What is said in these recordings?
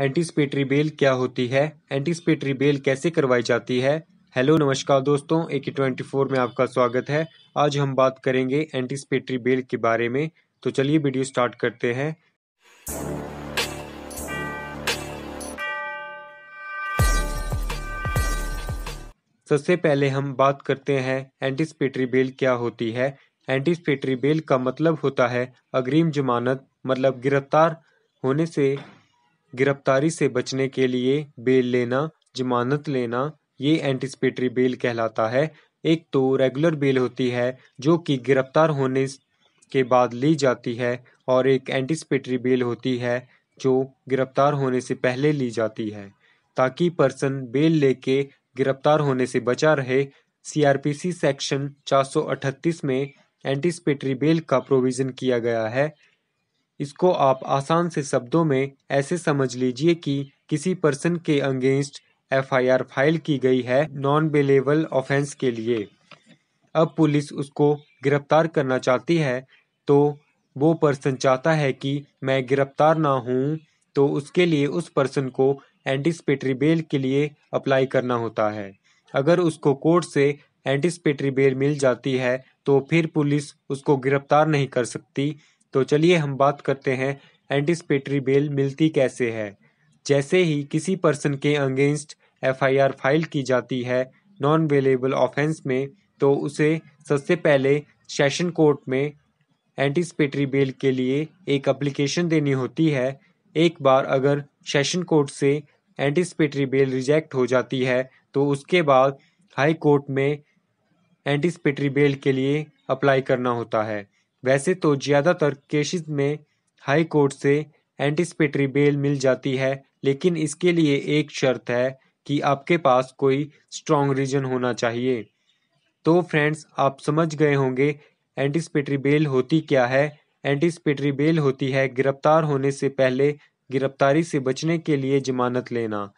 anticipatory bail क्या होती है एंटीसिपेटरी बेल कैसे करवाई जाती है हेलो नमस्कार दोस्तों ए के ट्वेंटी फोर में आपका स्वागत है आज हम बात करेंगे एंटीसिपेटरी बेल के बारे में तो चलिए वीडियो स्टार्ट करते हैं सबसे पहले हम बात करते हैं एंटीसिपेटरी बेल क्या होती है एंटीसिपेटरी बेल का मतलब होता है अग्रिम जमानत मतलब गिरफ्तार होने से गिरफ्तारी से बचने के लिए बेल लेना जमानत लेना ये एंटिसपेटरी बेल कहलाता है एक तो रेगुलर बेल होती है जो कि गिरफ्तार होने के बाद ली जाती है और एक एंटिसपेटरी बेल होती है जो गिरफ्तार होने से पहले ली जाती है ताकि पर्सन बेल लेके गिरफ्तार होने से बचा रहे सीआरपीसी सेक्शन 438 में एंटिसपेटरी बेल का प्रोविज़न किया गया है इसको आप आसान से शब्दों में ऐसे समझ लीजिए कि किसी पर्सन के अंगेंस्ट एफआईआर फाइल की गई है नॉन बेलेबल ऑफेंस के लिए अब पुलिस उसको गिरफ्तार करना चाहती है तो वो पर्सन चाहता है कि मैं गिरफ्तार ना हूँ तो उसके लिए उस पर्सन को एंटिसपेटरी बेल के लिए अप्लाई करना होता है अगर उसको कोर्ट से एंटिसपेटरी बेल मिल जाती है तो फिर पुलिस उसको गिरफ्तार नहीं कर सकती तो चलिए हम बात करते हैं एंटिसपेटरी बेल मिलती कैसे है जैसे ही किसी पर्सन के अगेंस्ट एफआईआर फाइल की जाती है नॉन वेलेबल ऑफेंस में तो उसे सबसे पहले सेशन कोर्ट में एंटिसपेटरी बेल के लिए एक अप्लीकेशन देनी होती है एक बार अगर सेशन कोर्ट से एंटिसपेटरी बेल रिजेक्ट हो जाती है तो उसके बाद हाई कोर्ट में एंटिसपेटरी बेल के लिए अप्लाई करना होता है वैसे तो ज्यादातर केसेस में हाई कोर्ट से एंटिसिपेटरी बेल मिल जाती है लेकिन इसके लिए एक शर्त है कि आपके पास कोई स्ट्रॉन्ग रीजन होना चाहिए तो फ्रेंड्स आप समझ गए होंगे एंटिसिपेटरी बेल होती क्या है एंटिसिपेटरी बेल होती है गिरफ्तार होने से पहले गिरफ्तारी से बचने के लिए जमानत लेना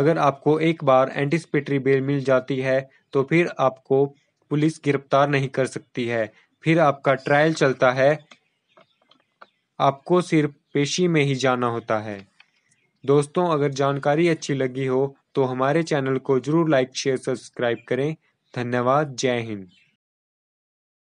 अगर आपको एक बार एंटिसिपेटरी बेल मिल जाती है तो फिर आपको पुलिस गिरफ्तार नहीं कर सकती है फिर आपका ट्रायल चलता है आपको सिर्फ पेशी में ही जाना होता है दोस्तों अगर जानकारी अच्छी लगी हो तो हमारे चैनल को ज़रूर लाइक शेयर सब्सक्राइब करें धन्यवाद जय हिंद